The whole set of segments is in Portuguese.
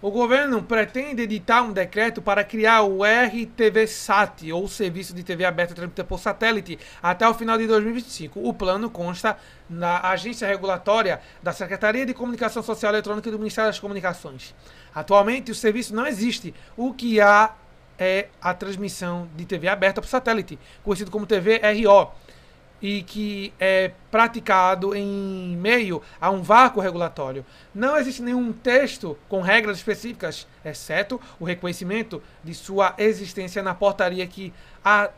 O governo pretende editar um decreto para criar o RTVSAT, ou Serviço de TV Aberta Transmitida por Satélite, até o final de 2025. O plano consta na agência regulatória da Secretaria de Comunicação Social Eletrônica do Ministério das Comunicações. Atualmente, o serviço não existe. O que há é a transmissão de TV aberta por satélite, conhecido como TV RO e que é praticado em meio a um vácuo regulatório. Não existe nenhum texto com regras específicas, exceto o reconhecimento de sua existência na portaria que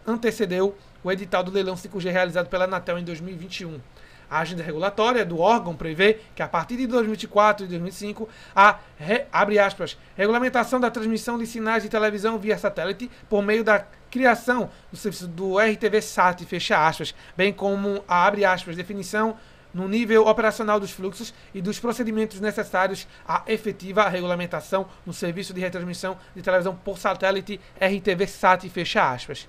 antecedeu o edital do leilão 5G realizado pela Anatel em 2021. A agenda regulatória do órgão prevê que a partir de 2024 e 2005 a re, abre aspas, regulamentação da transmissão de sinais de televisão via satélite por meio da criação do serviço do RTV SAT, fecha aspas, bem como a abre aspas, definição no nível operacional dos fluxos e dos procedimentos necessários à efetiva regulamentação no serviço de retransmissão de televisão por satélite RTV SAT, fecha aspas.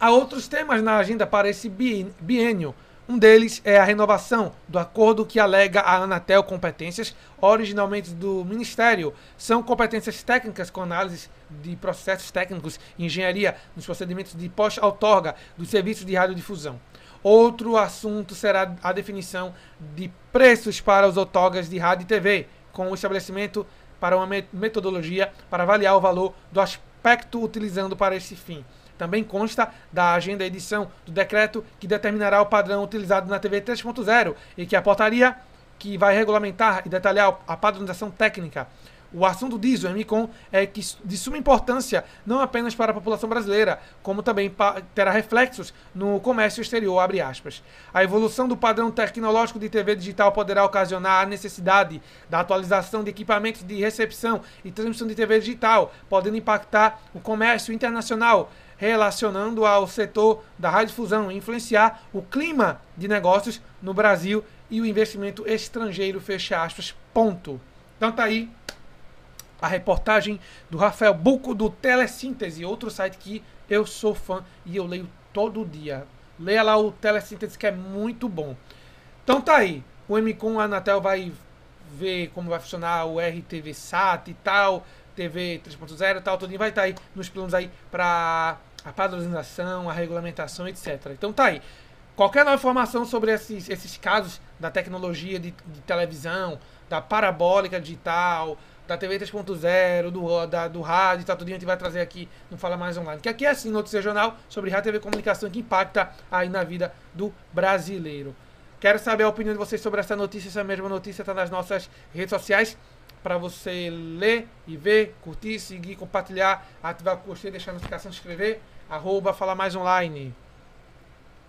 Há outros temas na agenda para esse bienio um deles é a renovação do acordo que alega a Anatel competências, originalmente do Ministério. São competências técnicas com análise de processos técnicos e engenharia nos procedimentos de pós-outorga dos serviços de radiodifusão. Outro assunto será a definição de preços para os outorgas de rádio e TV, com o estabelecimento para uma metodologia para avaliar o valor do aspecto utilizando para esse fim. Também consta da agenda edição do decreto que determinará o padrão utilizado na TV 3.0 e que a portaria que vai regulamentar e detalhar a padronização técnica o assunto o Zoemicon é que de suma importância não apenas para a população brasileira, como também terá reflexos no comércio exterior, A evolução do padrão tecnológico de TV digital poderá ocasionar a necessidade da atualização de equipamentos de recepção e transmissão de TV digital, podendo impactar o comércio internacional, relacionando ao setor da radiodifusão e influenciar o clima de negócios no Brasil e o investimento estrangeiro, fecha aspas, ponto. Então tá aí a reportagem do Rafael Buco do Telesíntese, outro site que eu sou fã e eu leio todo dia. Leia lá o Telesíntese que é muito bom. Então tá aí. O MCOM, a Anatel vai ver como vai funcionar o RTV SAT e tal, TV 3.0 e tal, tudo vai estar tá aí nos planos aí para a padronização, a regulamentação, etc. Então tá aí. Qualquer nova informação sobre esses, esses casos da tecnologia de, de televisão, da parabólica digital, da TV 3.0, do, do rádio, tá tudo, a gente vai trazer aqui no Fala Mais Online. Que aqui é assim, notícia regional sobre Rádio TV Comunicação que impacta aí na vida do brasileiro. Quero saber a opinião de vocês sobre essa notícia, essa mesma notícia está nas nossas redes sociais para você ler e ver, curtir, seguir, compartilhar, ativar o curtir, deixar a notificação, se inscrever, arroba Fala Mais Online.